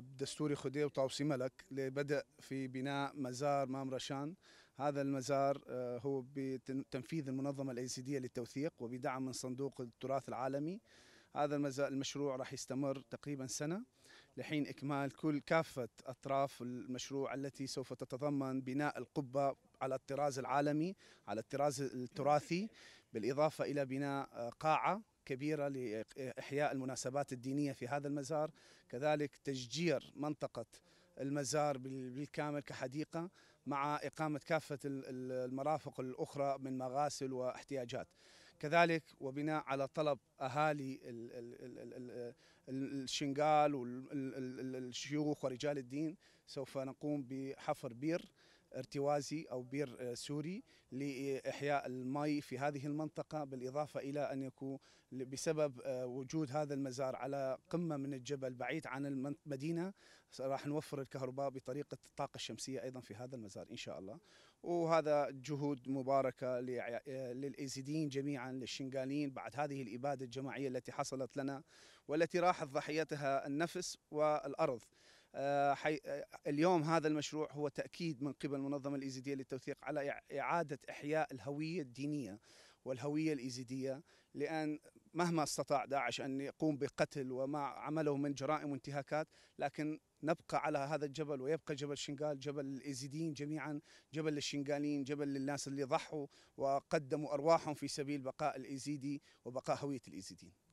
دستوري خديه وطاوسي ملك لبدء في بناء مزار مام رشان هذا المزار آه، هو بتنفيذ المنظمة الأيزيدية للتوثيق وبدعم من صندوق التراث العالمي هذا المزار المشروع راح يستمر تقريبا سنة لحين إكمال كل كافة أطراف المشروع التي سوف تتضمن بناء القبة على الطراز العالمي على الطراز التراثي بالإضافة إلى بناء آه، قاعة كبيرة لإحياء المناسبات الدينية في هذا المزار كذلك تشجير منطقة المزار بالكامل كحديقة مع إقامة كافة المرافق الأخرى من مغاسل واحتياجات كذلك وبناء على طلب أهالي الشنغال والشيوخ ورجال الدين سوف نقوم بحفر بير ارتوازي أو بير آه، سوري لإحياء الماء في هذه المنطقة بالإضافة إلى أن يكون بسبب آه، وجود هذا المزار على قمة من الجبل بعيد عن المدينة راح نوفر الكهرباء بطريقة الطاقة الشمسية أيضا في هذا المزار إن شاء الله وهذا جهود مباركة آه، للإيزيديين جميعا للشنغاليين بعد هذه الإبادة الجماعية التي حصلت لنا والتي راحت ضحيتها النفس والأرض آه، حي... آه، اليوم هذا المشروع هو تاكيد من قبل المنظمه الايزيديه للتوثيق على اعاده احياء الهويه الدينيه والهويه الايزيديه لان مهما استطاع داعش ان يقوم بقتل وما عمله من جرائم وانتهاكات لكن نبقى على هذا الجبل ويبقى جبل شنغال جبل الايزيديين جميعا جبل للشنغالين جبل للناس اللي ضحوا وقدموا ارواحهم في سبيل بقاء الايزيدي وبقاء هويه الايزيديين